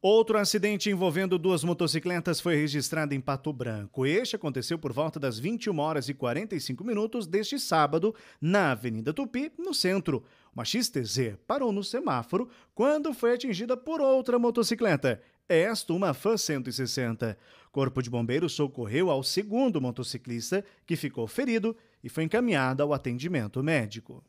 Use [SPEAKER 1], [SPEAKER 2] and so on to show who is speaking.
[SPEAKER 1] Outro acidente envolvendo duas motocicletas foi registrado em Pato Branco. Este aconteceu por volta das 21 horas e 45 minutos deste sábado, na Avenida Tupi, no centro. Uma XTZ parou no semáforo quando foi atingida por outra motocicleta. Esta, uma Fan 160. Corpo de Bombeiros socorreu ao segundo motociclista, que ficou ferido e foi encaminhado ao atendimento médico.